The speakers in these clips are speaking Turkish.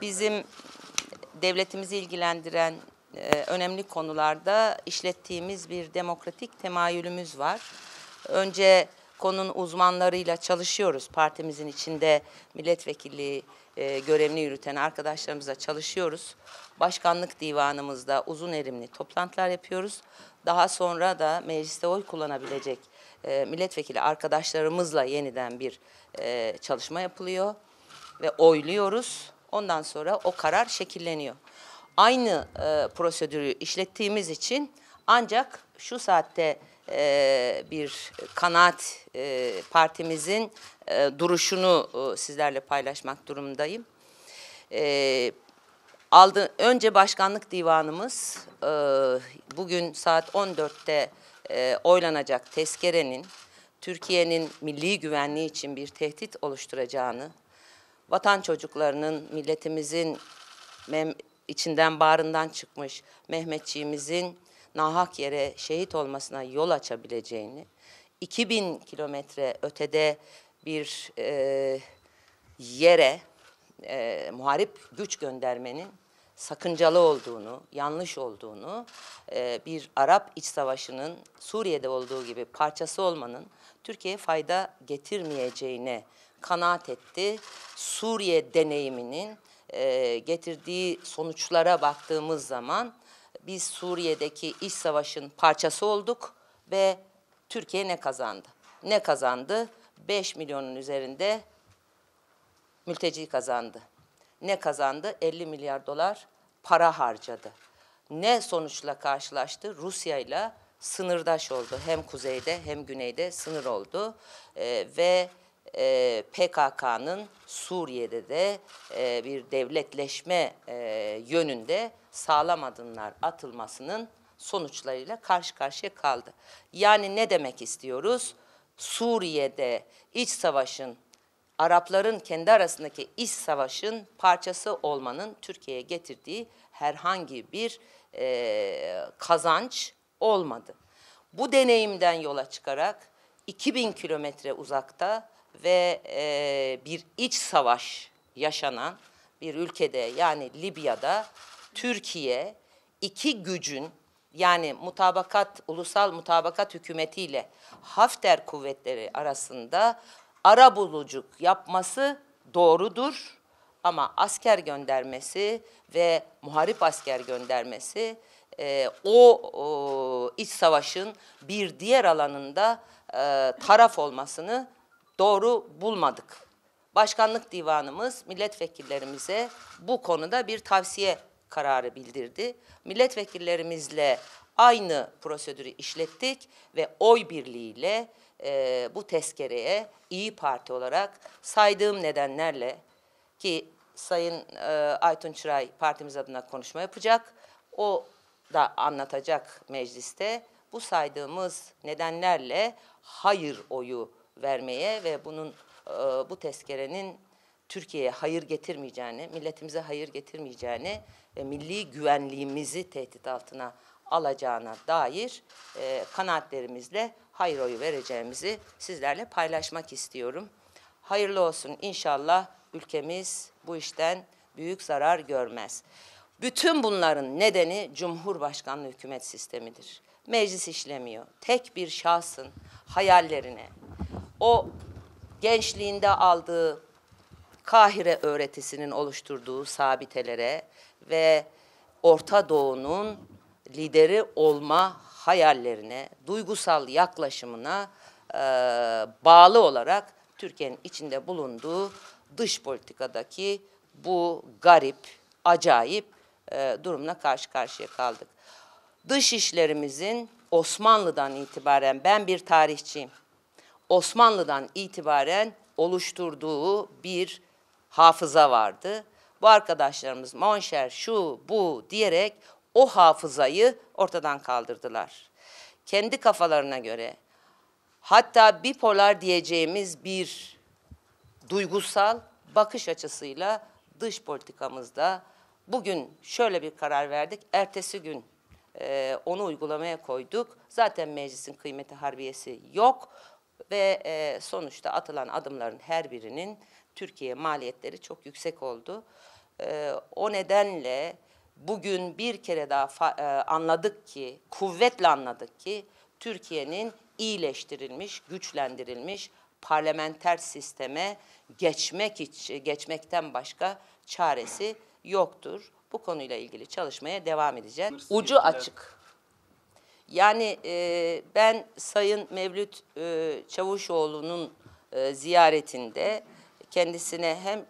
bizim devletimizi ilgilendiren e, önemli konularda işlettiğimiz bir demokratik temayülümüz var. Önce konunun uzmanlarıyla çalışıyoruz. Partimizin içinde milletvekilliği e, görevini yürüten arkadaşlarımızla çalışıyoruz. Başkanlık divanımızda uzun erimli toplantılar yapıyoruz. Daha sonra da mecliste oy kullanabilecek e, milletvekili arkadaşlarımızla yeniden bir e, çalışma yapılıyor ve oyluyoruz. Ondan sonra o karar şekilleniyor. Aynı e, prosedürü işlettiğimiz için ancak şu saatte e, bir kanaat e, partimizin e, duruşunu e, sizlerle paylaşmak durumundayım. E, aldı, önce başkanlık divanımız e, bugün saat 14'te e, oylanacak tezkerenin Türkiye'nin milli güvenliği için bir tehdit oluşturacağını vatan çocuklarının, milletimizin içinden bağrından çıkmış Mehmetçiğimizin nahak yere şehit olmasına yol açabileceğini, 2000 kilometre ötede bir e, yere e, muharip güç göndermenin sakıncalı olduğunu, yanlış olduğunu, e, bir Arap iç savaşının Suriye'de olduğu gibi parçası olmanın Türkiye'ye fayda getirmeyeceğine kanaat etti. Suriye deneyiminin e, getirdiği sonuçlara baktığımız zaman biz Suriye'deki iç savaşın parçası olduk ve Türkiye ne kazandı? Ne kazandı? 5 milyonun üzerinde mülteci kazandı. Ne kazandı? 50 milyar dolar para harcadı. Ne sonuçla karşılaştı? Rusya ile sınırdaş oldu. Hem kuzeyde hem güneyde sınır oldu. E, ve e, PKK'nın Suriye'de de e, bir devletleşme e, yönünde sağlam adımlar atılmasının sonuçlarıyla karşı karşıya kaldı. Yani ne demek istiyoruz? Suriye'de iç savaşın Arapların kendi arasındaki iş savaşın parçası olmanın Türkiye'ye getirdiği herhangi bir e, kazanç olmadı. Bu deneyimden yola çıkarak 2000 kilometre uzakta ve e, bir iç savaş yaşanan bir ülkede yani Libya'da Türkiye iki gücün yani mutabakat ulusal mutabakat hükümetiyle Hafter kuvvetleri arasında ara bulucuk yapması doğrudur. Ama asker göndermesi ve muharip asker göndermesi e, o, o iç savaşın bir diğer alanında e, taraf olmasını doğru bulmadık. Başkanlık divanımız milletvekillerimize bu konuda bir tavsiye kararı bildirdi. Milletvekillerimizle aynı prosedürü işlettik ve oy birliğiyle e, bu tezkereye iyi Parti olarak saydığım nedenlerle ki Sayın e, Aytun Çıray partimiz adına konuşma yapacak. O da anlatacak mecliste. Bu saydığımız nedenlerle hayır oyu vermeye ve bunun e, bu tezkerenin Türkiye'ye hayır getirmeyeceğini, milletimize hayır getirmeyeceğini ve milli güvenliğimizi tehdit altına alacağına dair e, kanaatlerimizle hayır oyu vereceğimizi sizlerle paylaşmak istiyorum. Hayırlı olsun inşallah ülkemiz bu işten büyük zarar görmez. Bütün bunların nedeni Cumhurbaşkanlığı hükümet sistemidir. Meclis işlemiyor. Tek bir şahsın hayallerine, o gençliğinde aldığı Kahire öğretisinin oluşturduğu sabitelere ve Orta Doğu'nun lideri olma hayallerine, duygusal yaklaşımına e, bağlı olarak Türkiye'nin içinde bulunduğu dış politikadaki bu garip, acayip e, durumla karşı karşıya kaldık. Dış işlerimizin Osmanlı'dan itibaren, ben bir tarihçiyim, Osmanlı'dan itibaren oluşturduğu bir hafıza vardı. Bu arkadaşlarımız monşer şu bu diyerek o hafızayı ortadan kaldırdılar. Kendi kafalarına göre hatta bipolar diyeceğimiz bir duygusal bakış açısıyla dış politikamızda bugün şöyle bir karar verdik, ertesi gün e, onu uygulamaya koyduk. Zaten meclisin kıymeti harbiyesi yok ve e, sonuçta atılan adımların her birinin Türkiye maliyetleri çok yüksek oldu. E, o nedenle bugün bir kere daha e, anladık ki, kuvvetle anladık ki Türkiye'nin iyileştirilmiş, güçlendirilmiş parlamenter sisteme geçmek için, geçmekten başka çaresi yoktur. Bu konuyla ilgili çalışmaya devam edeceğiz. Ucu açık. Yani e, ben Sayın Mevlüt e, Çavuşoğlu'nun e, ziyaretinde kendisine hem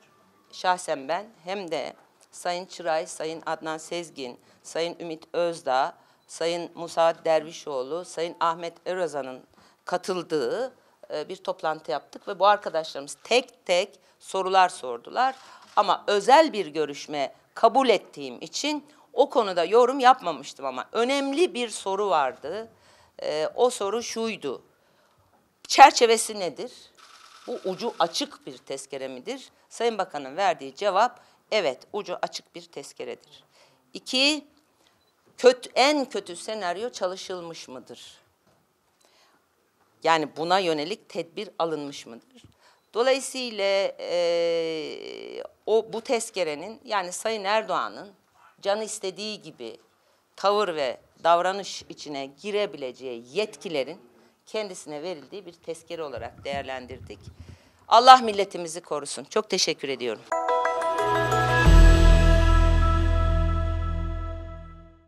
şahsen ben hem de Sayın Çıray, Sayın Adnan Sezgin, Sayın Ümit Özdağ, Sayın Musa Dervişoğlu, Sayın Ahmet Erazan'ın katıldığı e, bir toplantı yaptık ve bu arkadaşlarımız tek tek sorular sordular. Ama özel bir görüşme kabul ettiğim için o konuda yorum yapmamıştım ama önemli bir soru vardı. Ee, o soru şuydu. Çerçevesi nedir? Bu ucu açık bir tezkere midir? Sayın Bakan'ın verdiği cevap Evet, ucu açık bir tezkeredir. İki, kötü, en kötü senaryo çalışılmış mıdır? Yani buna yönelik tedbir alınmış mıdır? Dolayısıyla e, o bu tezkerenin yani Sayın Erdoğan'ın canı istediği gibi tavır ve davranış içine girebileceği yetkilerin kendisine verildiği bir tezkere olarak değerlendirdik. Allah milletimizi korusun. Çok teşekkür ediyorum.